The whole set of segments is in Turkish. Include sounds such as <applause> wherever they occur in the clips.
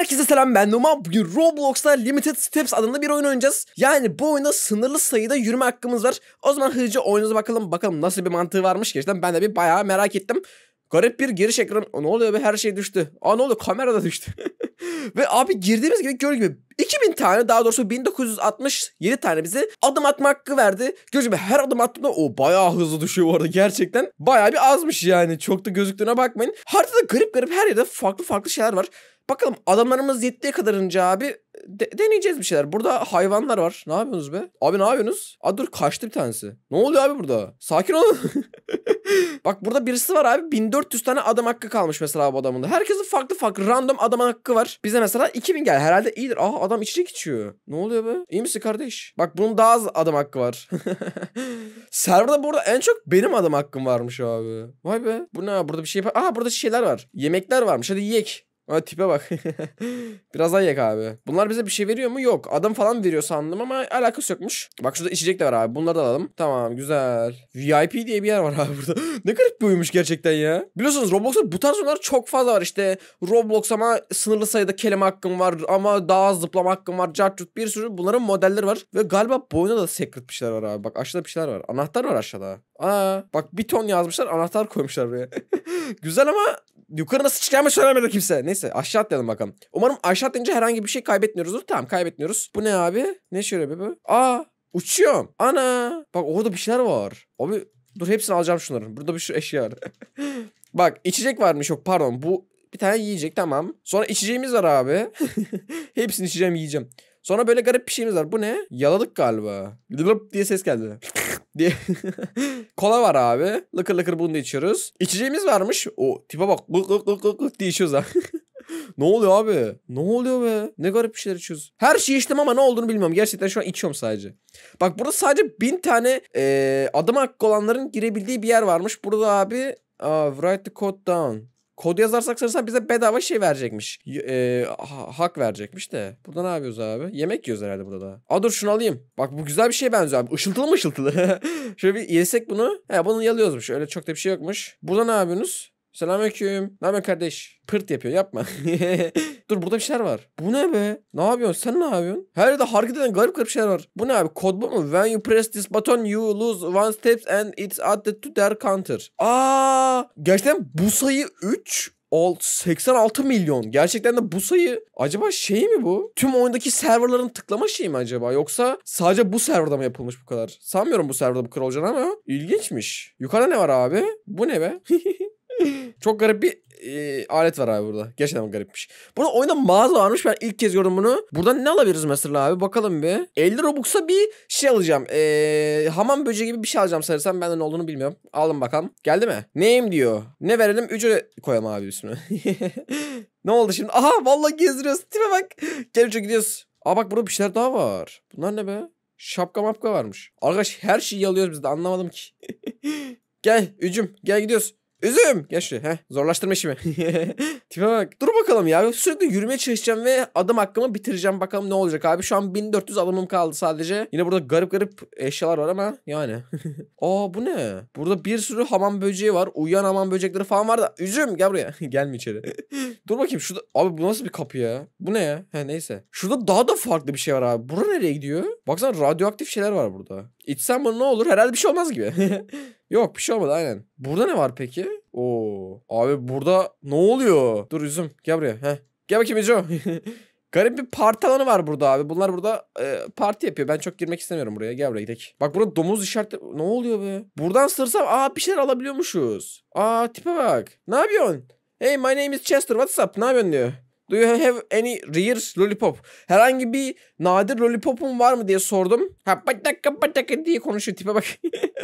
Herkese selam ben Numa. Bugün Roblox'ta Limited Steps adında bir oyun oynayacağız. Yani bu oyunda sınırlı sayıda yürüme hakkımız var. O zaman hızlıca oyunuza bakalım. Bakalım nasıl bir mantığı varmış. Gerçekten ben de bir bayağı merak ettim. Garip bir giriş ekranı. O, ne oluyor be her şey düştü. Aa ne oluyor kamera da düştü. <laughs> Ve abi girdiğimiz gibi gördüğünüz gibi 2000 tane daha doğrusu 1967 tane bize adım atma hakkı verdi. Gördüğünüz gibi her adım attığımda o bayağı hızlı düşüyor bu arada gerçekten. Bayağı bir azmış yani çok da gözüktüğüne bakmayın. Haritada garip garip her yerde farklı farklı şeyler var. Bakalım adamlarımız yettiği kadarınca abi de- deneyeceğiz bir şeyler. Burada hayvanlar var. Ne yapıyorsunuz be? Abi ne yapıyorsunuz? Aa dur kaçtı bir tanesi. Ne oluyor abi burada? Sakin olun. <laughs> Bak burada birisi var abi 1400 tane adam hakkı kalmış mesela bu adamın da. Herkesin farklı farklı random adam hakkı var. Bize mesela 2000 gel herhalde iyidir. Aha adam içecek içiyor. Ne oluyor be? İyi misin kardeş? Bak bunun daha az adam hakkı var. <laughs> Serverda burada en çok benim adam hakkım varmış abi. Vay be. Bu ne? Burada bir şey yap- Aha burada şeyler var. Yemekler varmış. Hadi yiyek. Ha tipe bak. <laughs> Biraz ayak abi. Bunlar bize bir şey veriyor mu? Yok. Adam falan veriyor sandım ama alakası yokmuş. Bak şurada içecek de var abi. Bunları da alalım. Tamam güzel. VIP diye bir yer var abi burada. <laughs> ne garip bir oyunmuş gerçekten ya. Biliyorsunuz Roblox'ta bu tarz oyunlar çok fazla var. işte. Roblox ama sınırlı sayıda kelime hakkım var. Ama daha zıplama hakkım var. Cartut bir sürü bunların modelleri var. Ve galiba boyuna da secret bir şeyler var abi. Bak aşağıda bir şeyler var. Anahtar var aşağıda. Aa, bak bir ton yazmışlar anahtar koymuşlar buraya. <laughs> Güzel ama yukarı nasıl çıkacağımı söylemedi kimse. Neyse aşağı atlayalım bakalım. Umarım aşağı atlayınca herhangi bir şey kaybetmiyoruzdur. Tamam kaybetmiyoruz. Bu ne abi? Ne şöyle bir bu? Aa uçuyorum. Ana. Bak orada bir şeyler var. Abi dur hepsini alacağım şunları. Burada bir sürü eşya var. <laughs> Bak içecek varmış yok pardon. Bu bir tane yiyecek tamam. Sonra içeceğimiz var abi. <laughs> Hepsini içeceğim yiyeceğim. Sonra böyle garip bir şeyimiz var. Bu ne? Yaladık galiba. Dıbıp diye ses geldi diye. <laughs> Kola var abi. Lıkır lıkır bunu da içiyoruz. İçeceğimiz varmış. O tipe bak lık lık lık lık lık diye içiyoruz <laughs> ne oluyor abi? Ne oluyor be? Ne garip bir şeyler içiyoruz. Her şeyi içtim ama ne olduğunu bilmiyorum. Gerçekten şu an içiyorum sadece. Bak burada sadece bin tane e, adım hakkı olanların girebildiği bir yer varmış. Burada abi... Uh, ah, write the code down kod yazarsak sanırsam bize bedava şey verecekmiş. E, ha, hak verecekmiş de. Burada ne yapıyoruz abi? Yemek yiyoruz herhalde burada da. Aa dur şunu alayım. Bak bu güzel bir şeye benziyor abi. Işıltılı mı ışıltılı? <laughs> Şöyle bir yesek bunu. He bunu yalıyoruzmuş. Öyle çok da bir şey yokmuş. Burada ne yapıyorsunuz? Selamünaleyküm. Ne haber kardeş? Pırt yapıyor yapma. <laughs> Dur burada bir şeyler var. Bu ne be? Ne yapıyorsun? Sen ne yapıyorsun? Her yerde hareket eden garip garip şeyler var. Bu ne abi? Kod bu mu? When you press this button you lose one steps and it's added to their counter. Aa, gerçekten bu sayı 3 86 milyon. Gerçekten de bu sayı acaba şey mi bu? Tüm oyundaki serverların tıklama şeyi mi acaba? Yoksa sadece bu serverda mı yapılmış bu kadar? Sanmıyorum bu serverda bu kadar olacağını ama ilginçmiş. Yukarıda ne var abi? Bu ne be? <laughs> Çok garip bir e, alet var abi burada. Gerçekten garipmiş. Burada oyunda mağaza varmış. Ben ilk kez gördüm bunu. Buradan ne alabiliriz mesela abi? Bakalım bir. 50 Robux'a bir şey alacağım. E, hamam böceği gibi bir şey alacağım sanırsam. Ben de ne olduğunu bilmiyorum. Alın bakalım. Geldi mi? Neyim diyor. Ne verelim? Ücret koyalım abi üstüne. <laughs> ne oldu şimdi? Aha vallahi gezdiriyoruz. Tipe bak. Gel gidiyoruz. Aa bak burada bir şeyler daha var. Bunlar ne be? Şapka mapka varmış. Arkadaş her şeyi alıyoruz biz de anlamadım ki. <laughs> gel Ücüm gel gidiyoruz. Üzüm. Gel şuraya. Heh, zorlaştırma işimi. <laughs> Tipe bak. Dur bakalım ya. Sürekli yürümeye çalışacağım ve adım hakkımı bitireceğim. Bakalım ne olacak abi. Şu an 1400 adımım kaldı sadece. Yine burada garip garip eşyalar var ama yani. <laughs> Aa bu ne? Burada bir sürü hamam böceği var. Uyuyan hamam böcekleri falan var da. Üzüm gel buraya. <laughs> Gelme içeri. Dur bakayım şurada. Abi bu nasıl bir kapı ya? Bu ne ya? He neyse. Şurada daha da farklı bir şey var abi. Bura nereye gidiyor? Baksana radyoaktif şeyler var burada. İçsem bunu ne olur? Herhalde bir şey olmaz gibi. Yok bir şey olmadı aynen. Burada ne var peki? Oo. Abi burada ne oluyor? Dur üzüm gel buraya. Heh. Gel bakayım Ejo. <laughs> Garip bir parti alanı var burada abi. Bunlar burada e, parti yapıyor. Ben çok girmek istemiyorum buraya. Gel buraya gidelim. Bak burada domuz işareti... Ne oluyor be? Buradan sırsam... Aa bir şeyler alabiliyormuşuz. Aa tipe bak. Ne yapıyorsun? Hey my name is Chester. What's up? Ne yapıyorsun diyor. Do you have any rare lollipop? Herhangi bir nadir lollipopun var mı diye sordum. Ha dakika, pataka dakika diye konuşuyor tipe bak.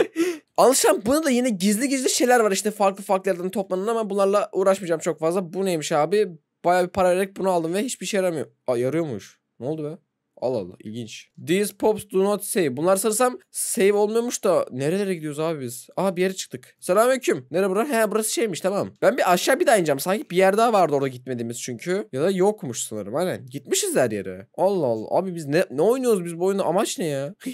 <laughs> Alışan buna da yine gizli gizli şeyler var işte farklı farklı yerden toplanan ama bunlarla uğraşmayacağım çok fazla. Bu neymiş abi? Baya bir para vererek bunu aldım ve hiçbir şey yaramıyor. Aa yarıyormuş. Ne oldu be? Allah Allah ilginç. These pops do not save. Bunlar sanırsam save olmuyormuş da nerelere gidiyoruz abi biz? Aha bir yere çıktık. Selamünaleyküm. Nere burası? He burası şeymiş tamam. Ben bir aşağı bir daha ineceğim. Sanki bir yer daha vardı orada gitmediğimiz çünkü. Ya da yokmuş sanırım aynen. Gitmişiz her yere. Allah Allah. Abi biz ne, ne oynuyoruz biz bu oyunda? Amaç ne ya? <laughs>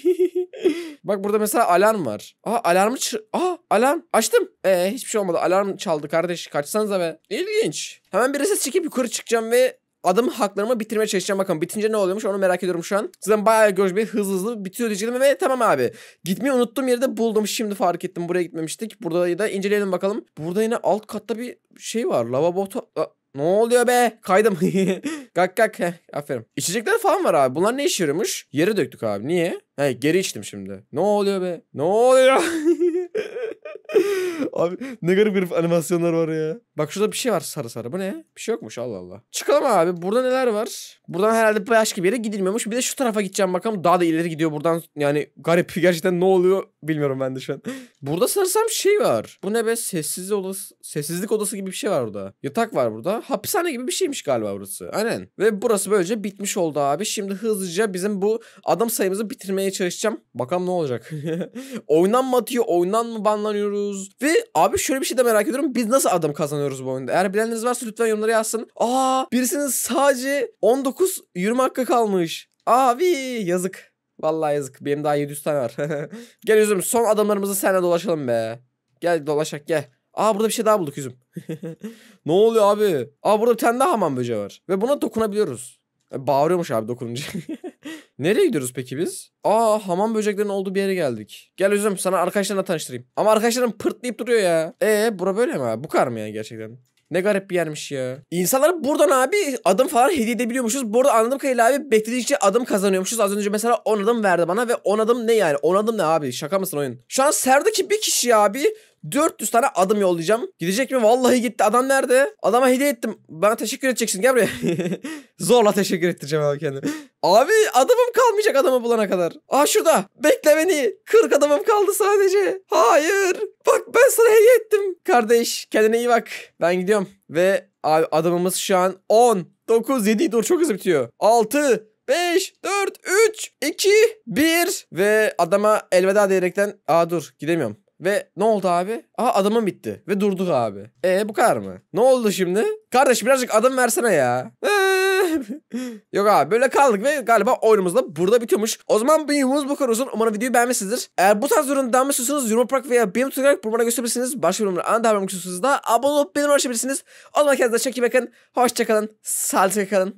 Bak burada mesela alarm var. Aa alarmı çı... Aa alarm. Açtım. Ee hiçbir şey olmadı. Alarm çaldı kardeş. Kaçsanıza be. İlginç. Hemen bir ses çekip yukarı çıkacağım ve adım haklarımı bitirmeye çalışacağım. Bakın bitince ne oluyormuş onu merak ediyorum şu an. Zaten bayağı bir hızlı hızlı bitiyor diyeceğim ve tamam abi. Gitmeyi unuttuğum yerde buldum. Şimdi fark ettim. Buraya gitmemiştik. Burada da inceleyelim bakalım. Burada yine alt katta bir şey var. Lavabo... Ne oluyor be? Kaydım. <laughs> Kalk kalk. Heh, aferin. İçecekler falan var abi. Bunlar ne işe yarıyormuş? Yere döktük abi. Niye? He geri içtim şimdi. Ne oluyor be? Ne oluyor? <laughs> Abi ne garip garip animasyonlar var ya. Bak şurada bir şey var sarı sarı. Bu ne? Bir şey yokmuş Allah Allah. Çıkalım abi. Burada neler var? Buradan herhalde başka bir yere gidilmiyormuş. Bir de şu tarafa gideceğim bakalım. Daha da ileri gidiyor buradan. Yani garip. <laughs> Gerçekten ne oluyor bilmiyorum ben de şu an. Burada sanırsam şey var. Bu ne be sessiz odası, sessizlik odası gibi bir şey var burada. Yatak var burada. Hapishane gibi bir şeymiş galiba burası. Aynen. Ve burası böylece bitmiş oldu abi. Şimdi hızlıca bizim bu adam sayımızı bitirmeye çalışacağım. Bakalım ne olacak. <laughs> oynan mı atıyor? Oynan mı banlanıyoruz? Ve abi şöyle bir şey de merak ediyorum. Biz nasıl adam kazanıyoruz bu oyunda? Eğer bilenleriniz varsa lütfen yorumlara yazsın. Aa birisinin sadece 19 20 dakika kalmış. Abi yazık. Vallahi yazık. Benim daha 700 tane var. <laughs> gel üzüm, son adamlarımızı senle dolaşalım be. Gel dolaşak gel. Aa burada bir şey daha bulduk üzüm. <laughs> ne oluyor abi? Aa burada bir tane daha hamam böceği var. Ve buna dokunabiliyoruz. E, bağırıyormuş abi dokununca. <laughs> Nereye gidiyoruz peki biz? Aa hamam böceklerinin olduğu bir yere geldik. Gel üzüm sana arkadaşlarına tanıştırayım. Ama arkadaşlarım pırtlayıp duruyor ya. Ee bura böyle mi abi? Bu kar mı yani gerçekten? Ne garip bir yermiş ya. İnsanlara buradan abi adım falan hediye edebiliyormuşuz. Bu arada anladığım kadarıyla abi bekledikçe adım kazanıyormuşuz. Az önce mesela 10 adım verdi bana ve 10 adım ne yani? 10 adım ne abi? Şaka mısın oyun? Şu an serdeki bir kişi abi 400 tane adım yollayacağım. Gidecek mi? Vallahi gitti. Adam nerede? Adama hediye ettim. Bana teşekkür edeceksin. Gel buraya. <laughs> Zorla teşekkür ettireceğim abi kendimi. Abi adamım kalmayacak adamı bulana kadar. Aa şurada. Bekle beni. 40 adamım kaldı sadece. Hayır. Bak ben sana hediye ettim. Kardeş kendine iyi bak. Ben gidiyorum. Ve abi adamımız şu an 10, 9, 7 dur çok hızlı bitiyor. 6, 5, 4, 3, 2, 1 ve adama elveda diyerekten aa dur gidemiyorum. Ve ne oldu abi? Aha adamım bitti. Ve durduk abi. E bu kadar mı? Ne oldu şimdi? Kardeş birazcık adım versene ya. <laughs> Yok abi böyle kaldık ve galiba oyunumuz da burada bitiyormuş. O zaman videomuz bu kadar uzun. Umarım videoyu beğenmişsinizdir. Eğer bu tarz ürün devam istiyorsanız yorum bırak veya benim tutarak bana gösterebilirsiniz. Başka yorumlara anında haber da abone olup benimle uğraşabilirsiniz. O zaman kendinize çok iyi bakın. Hoşçakalın. Sağlıcakla kalın.